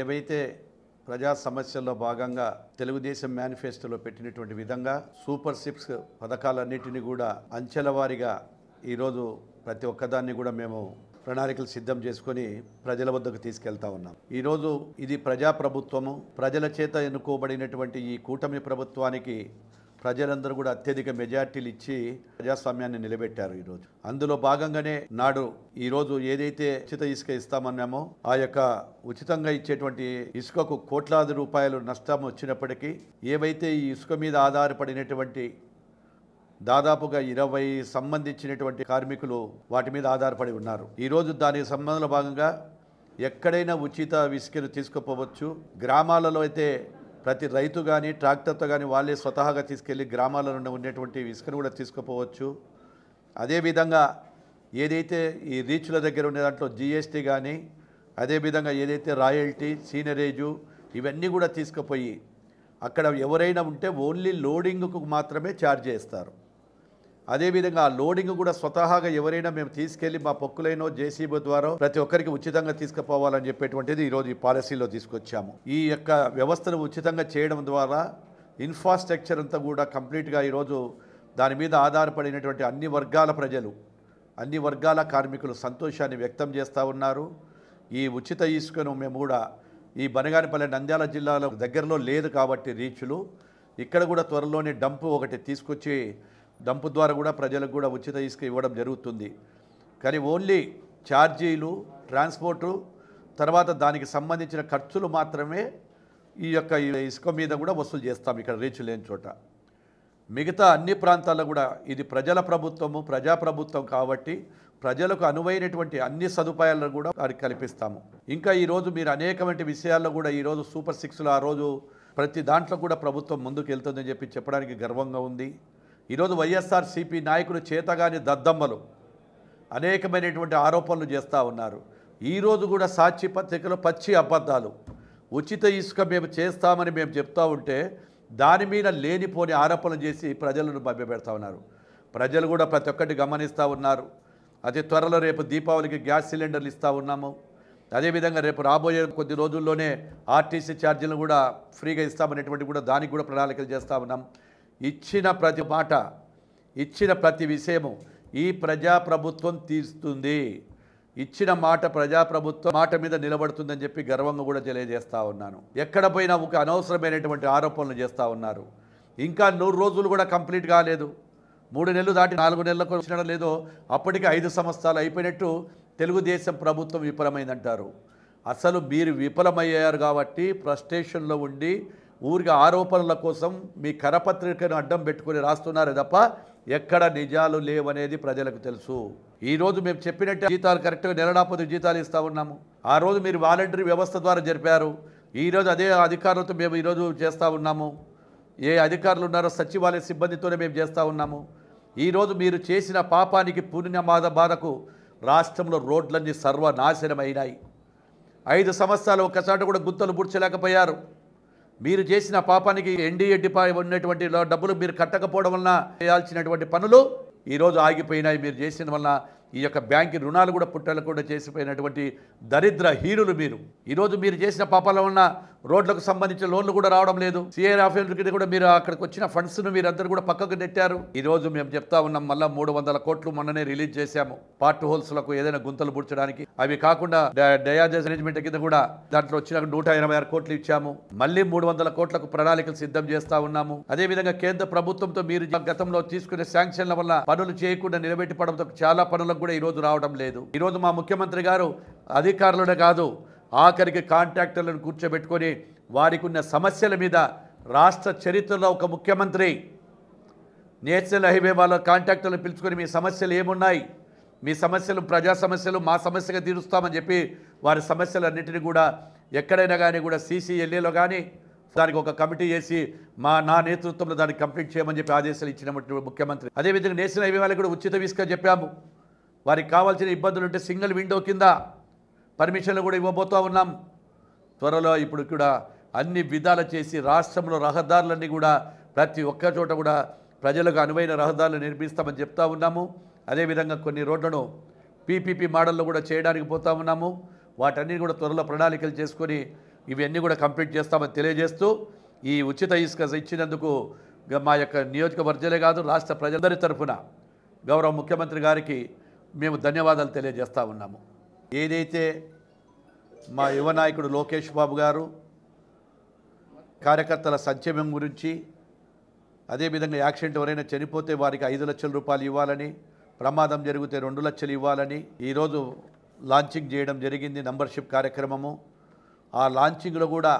ఏవైతే ప్రజా సమస్యల్లో భాగంగా తెలుగుదేశం మేనిఫెస్టోలో పెట్టినటువంటి విధంగా సూపర్ సిక్స్ పథకాలన్నిటిని కూడా అంచెల వారిగా ఈరోజు ప్రతి ఒక్కదాన్ని కూడా మేము ప్రణాళికలు సిద్ధం చేసుకొని ప్రజల వద్దకు తీసుకెళ్తా ఉన్నాం ఈరోజు ఇది ప్రజాప్రభుత్వము ప్రజల చేత ఎన్నుకోబడినటువంటి ఈ కూటమి ప్రభుత్వానికి ప్రజలందరూ కూడా అత్యధిక మెజార్టీలు ఇచ్చి ప్రజాస్వామ్యాన్ని నిలబెట్టారు ఈరోజు అందులో భాగంగానే నాడు ఈరోజు ఏదైతే ఉచిత ఇసుక ఇస్తామన్నామో ఆ యొక్క ఉచితంగా ఇచ్చేటువంటి ఇసుకకు కోట్లాది రూపాయలు నష్టం వచ్చినప్పటికీ ఏవైతే ఈ ఇసుక మీద ఆధారపడినటువంటి దాదాపుగా ఇరవై సంబంధించినటువంటి కార్మికులు వాటి మీద ఆధారపడి ఉన్నారు ఈరోజు దానికి సంబంధంలో భాగంగా ఎక్కడైనా ఉచిత ఇసుకను తీసుకుపోవచ్చు గ్రామాలలో అయితే ప్రతి రైతు కానీ ట్రాక్టర్తో కానీ వాళ్ళే స్వతహాగా తీసుకెళ్ళి గ్రామాలలో ఉండేటువంటి ఇసుకను కూడా తీసుకుపోవచ్చు అదేవిధంగా ఏదైతే ఈ రీచ్ల దగ్గర ఉండే దాంట్లో జిఎస్టీ కానీ అదేవిధంగా ఏదైతే రాయల్టీ సీనరేజు ఇవన్నీ కూడా తీసుకుపోయి అక్కడ ఎవరైనా ఉంటే ఓన్లీ లోడింగ్కు మాత్రమే ఛార్జ్ చేస్తారు అదేవిధంగా ఆ లోడింగ్ కూడా స్వతహాగా ఎవరైనా మేము తీసుకెళ్లి మా పొక్కులైనో జేసీబీ ద్వారా ప్రతి ఒక్కరికి ఉచితంగా తీసుకుపోవాలని చెప్పేటువంటిది ఈరోజు ఈ పాలసీలో తీసుకొచ్చాము ఈ యొక్క వ్యవస్థను ఉచితంగా చేయడం ద్వారా ఇన్ఫ్రాస్ట్రక్చర్ అంతా కూడా కంప్లీట్గా ఈరోజు దాని మీద ఆధారపడినటువంటి అన్ని వర్గాల ప్రజలు అన్ని వర్గాల కార్మికులు సంతోషాన్ని వ్యక్తం చేస్తూ ఉన్నారు ఈ ఉచిత ఇసుకను మేము కూడా ఈ బనగానిపల్లి నంద్యాల జిల్లాలో దగ్గరలో లేదు కాబట్టి రీచ్లు ఇక్కడ కూడా త్వరలోనే డంపు ఒకటి తీసుకొచ్చి దంపు ద్వారా కూడా ప్రజలకు కూడా ఉచిత ఇసుక ఇవ్వడం జరుగుతుంది కానీ ఓన్లీ ఛార్జీలు ట్రాన్స్పోర్టు తర్వాత దానికి సంబంధించిన ఖర్చులు మాత్రమే ఈ యొక్క ఇసుక మీద కూడా వసూలు చేస్తాం ఇక్కడ రీచ్ లేని చోట మిగతా అన్ని ప్రాంతాల్లో కూడా ఇది ప్రజల ప్రభుత్వము ప్రజాప్రభుత్వం కాబట్టి ప్రజలకు అనువైనటువంటి అన్ని సదుపాయాలను కూడా వారికి కల్పిస్తాము ఇంకా ఈరోజు మీరు వంటి విషయాల్లో కూడా ఈరోజు సూపర్ సిక్స్లో ఆ రోజు ప్రతి దాంట్లో కూడా ప్రభుత్వం ముందుకు వెళ్తుందని చెప్పి చెప్పడానికి గర్వంగా ఉంది ఈరోజు వైఎస్ఆర్సీపీ నాయకులు చేతగాని దద్దమ్మలు అనేకమైనటువంటి ఆరోపణలు చేస్తూ ఉన్నారు ఈరోజు కూడా సాక్షి పత్రికలో పచ్చి అబద్ధాలు ఉచిత ఇసుక మేము చేస్తామని మేము చెప్తా ఉంటే దాని మీద లేనిపోని ఆరోపణలు చేసి ప్రజలను మభ్యపెడతా ఉన్నారు ప్రజలు కూడా ప్రతి ఒక్కటి గమనిస్తూ ఉన్నారు అతి త్వరలో రేపు దీపావళికి గ్యాస్ సిలిండర్లు ఇస్తూ ఉన్నాము అదేవిధంగా రేపు రాబోయే కొద్ది రోజుల్లోనే ఆర్టీసీ ఛార్జీలు కూడా ఫ్రీగా ఇస్తామనేటువంటి కూడా దానికి కూడా ప్రణాళికలు చేస్తూ ఉన్నాం ఇచ్చిన ప్రతి మాట ఇచ్చిన ప్రతి విషయము ఈ ప్రజాప్రభుత్వం తీరుస్తుంది ఇచ్చిన మాట ప్రజాప్రభుత్వం మాట మీద నిలబడుతుందని చెప్పి గర్వంగా కూడా తెలియజేస్తూ ఉన్నాను ఎక్కడ పోయినా ఒక అనవసరమైనటువంటి ఆరోపణలు చేస్తూ ఉన్నారు ఇంకా నూరు రోజులు కూడా కంప్లీట్ కాలేదు మూడు నెలలు దాటి నాలుగు నెలలకు వచ్చినా లేదో అప్పటికి ఐదు సంవత్సరాలు అయిపోయినట్టు తెలుగుదేశం ప్రభుత్వం విఫలమైందంటారు అసలు మీరు విఫలమయ్యారు కాబట్టి ఫ్రస్టేషన్లో ఉండి ఊరికి ఆరోపణల కోసం మీ కరపత్రికను అడ్డం పెట్టుకుని రాస్తున్నారే తప్ప ఎక్కడ నిజాలు లేవనేది ప్రజలకు తెలుసు ఈరోజు మేము చెప్పినట్టే జీతాలు కరెక్ట్గా నెలనాపది జీతాలు ఇస్తూ ఉన్నాము ఆ రోజు మీరు వాలంటరీ వ్యవస్థ ద్వారా జరిపారు ఈరోజు అదే అధికారులతో మేము ఈరోజు చేస్తూ ఉన్నాము ఏ అధికారులు ఉన్నారో సచివాలయ సిబ్బందితోనే మేము చేస్తూ ఉన్నాము ఈరోజు మీరు చేసిన పాపానికి పుణ్యమాద బాధకు రాష్ట్రంలో రోడ్లన్నీ సర్వనాశనమైనాయి ఐదు సంవత్సరాలు ఒకసారి కూడా గుంతలు పుడ్చలేకపోయారు మీరు చేసిన పాపానికి ఎన్డీఏ డిపా ఉన్నటువంటి డబ్బులు మీరు కట్టకపోవడం వలన చేయాల్సినటువంటి పనులు ఈరోజు ఆగిపోయినాయి మీరు చేసిన వలన ఈ యొక్క బ్యాంకు రుణాలు కూడా పుట్టలు కూడా చేసిపోయినటువంటి దరిద్ర హీనులు మీరు ఈరోజు మీరు చేసిన పాపాల వలన రోడ్లకు సంబంధించిన లోన్లు కూడా రావడం లేదు సిఐఆర్ ఆఫీసర్ కింద కూడా మీరు అక్కడికి వచ్చిన ఫండ్స్ను మీరందరూ కూడా పక్కకు నెట్టారు ఈరోజు మేము చెప్తా ఉన్నాం మళ్ళీ మూడు వందల కోట్లు మొన్ననే రిలీజ్ చేశాము పార్ట్ హోల్స్లకు ఏదైనా గుంతలు పూడ్చడానికి అవి కాకుండా డయాజెస్ మేనేజ్మెంట్ కింద కూడా దాంట్లో వచ్చిన నూట ఆరు కోట్లు ఇచ్చాము మళ్ళీ మూడు వందల కోట్లకు ప్రణాళికలు సిద్ధం చేస్తా ఉన్నాము అదేవిధంగా కేంద్ర ప్రభుత్వంతో మీరు గతంలో తీసుకునే శాంక్షన్ల వల్ల పనులు చేయకుండా నిలబెట్టి పడంతో చాలా పనులకు కూడా ఈ రోజు రావడం లేదు ఈరోజు మా ముఖ్యమంత్రి గారు అధికారులనే కాదు ఆఖరికి కాంట్రాక్టర్లను కూర్చోబెట్టుకొని వారికి ఉన్న సమస్యల మీద రాష్ట్ర చరిత్రలో ఒక ముఖ్యమంత్రి నేషనల్ హైవే వాళ్ళ కాంట్రాక్టర్లను పిలుచుకొని మీ సమస్యలు ఏమున్నాయి మీ సమస్యలు ప్రజా సమస్యలు మా సమస్యగా తీరుస్తామని చెప్పి వారి సమస్యలన్నింటినీ కూడా ఎక్కడైనా కానీ కూడా సీసీఎల్ఏలో కానీ దానికి ఒక కమిటీ చేసి మా నా నేతృత్వంలో దాన్ని కంప్లీట్ చేయమని చెప్పి ఆదేశాలు ఇచ్చినటువంటి ముఖ్యమంత్రి అదేవిధంగా నేషనల్ హైవే వాళ్ళకి కూడా ఉచిత వీసుగా చెప్పాము వారికి కావాల్సిన ఇబ్బందులు ఉంటే సింగిల్ విండో కింద పర్మిషన్లు కూడా ఇవ్వబోతూ ఉన్నాం త్వరలో ఇప్పుడు కూడా అన్ని విధాలు చేసి రాష్ట్రంలో రహదారులన్నీ కూడా ప్రతి ఒక్క చోట కూడా ప్రజలకు అనువైన రహదారులు నిర్మిస్తామని చెప్తా ఉన్నాము అదేవిధంగా కొన్ని రోడ్లను పీపీపీ మోడల్లో కూడా చేయడానికి పోతా ఉన్నాము వాటన్నిటి కూడా త్వరలో ప్రణాళికలు చేసుకొని ఇవన్నీ కూడా కంప్లీట్ చేస్తామని తెలియజేస్తూ ఈ ఉచిత ఇసుక ఇచ్చినందుకు మా యొక్క నియోజకవర్గలే కాదు రాష్ట్ర ప్రజలందరి తరఫున గౌరవ ముఖ్యమంత్రి గారికి మేము ధన్యవాదాలు తెలియజేస్తూ ఉన్నాము ఏదైతే మా యువ నాయకుడు లోకేష్ బాబు గారు కార్యకర్తల సంక్షేమం గురించి అదేవిధంగా యాక్సిడెంట్ ఎవరైనా చనిపోతే వారికి ఐదు లక్షల రూపాయలు ఇవ్వాలని ప్రమాదం జరిగితే రెండు లక్షలు ఇవ్వాలని ఈరోజు లాంచింగ్ చేయడం జరిగింది మెంబర్షిప్ కార్యక్రమము ఆ లాంచింగ్లో కూడా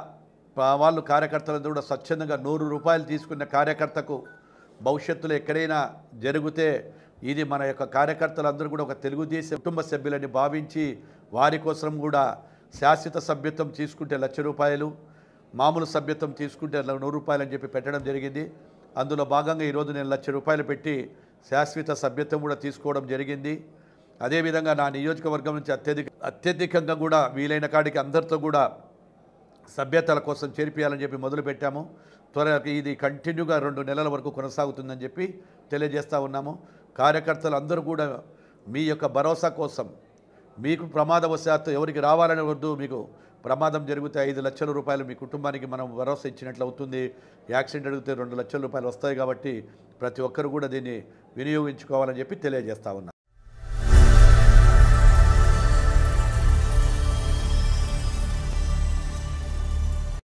వాళ్ళు కార్యకర్తలందరూ కూడా స్వచ్ఛందంగా నూరు రూపాయలు తీసుకున్న కార్యకర్తకు భవిష్యత్తులో ఎక్కడైనా జరిగితే ఇది మన యొక్క కార్యకర్తలందరూ కూడా ఒక తెలుగుదేశం కుటుంబ సభ్యులని భావించి వారి కోసం కూడా శాశ్వత సభ్యత్వం తీసుకుంటే లక్ష రూపాయలు మామూలు సభ్యత్వం తీసుకుంటే నూరు రూపాయలు అని చెప్పి పెట్టడం జరిగింది అందులో భాగంగా ఈరోజు నేను లక్ష రూపాయలు పెట్టి శాశ్వత సభ్యత్వం కూడా తీసుకోవడం జరిగింది అదేవిధంగా నా నియోజకవర్గం నుంచి అత్యధిక అత్యధికంగా కూడా వీలైన కాడికి అందరితో కూడా సభ్యతల కోసం చేర్పియాలని చెప్పి మొదలుపెట్టాము త్వరగా ఇది కంటిన్యూగా రెండు నెలల వరకు కొనసాగుతుందని చెప్పి తెలియజేస్తూ ఉన్నాము కార్యకర్తలు అందరూ కూడా మీ యొక్క భరోసా కోసం మీకు ప్రమాదవశాత్తు ఎవరికి రావాలని వద్దు మీకు ప్రమాదం జరిగితే ఐదు లక్షల రూపాయలు మీ కుటుంబానికి మనం భరోసా ఇచ్చినట్లు అవుతుంది యాక్సిడెంట్ అడిగితే రెండు లక్షల రూపాయలు వస్తాయి కాబట్టి ప్రతి ఒక్కరు కూడా దీన్ని వినియోగించుకోవాలని చెప్పి తెలియజేస్తా ఉన్నా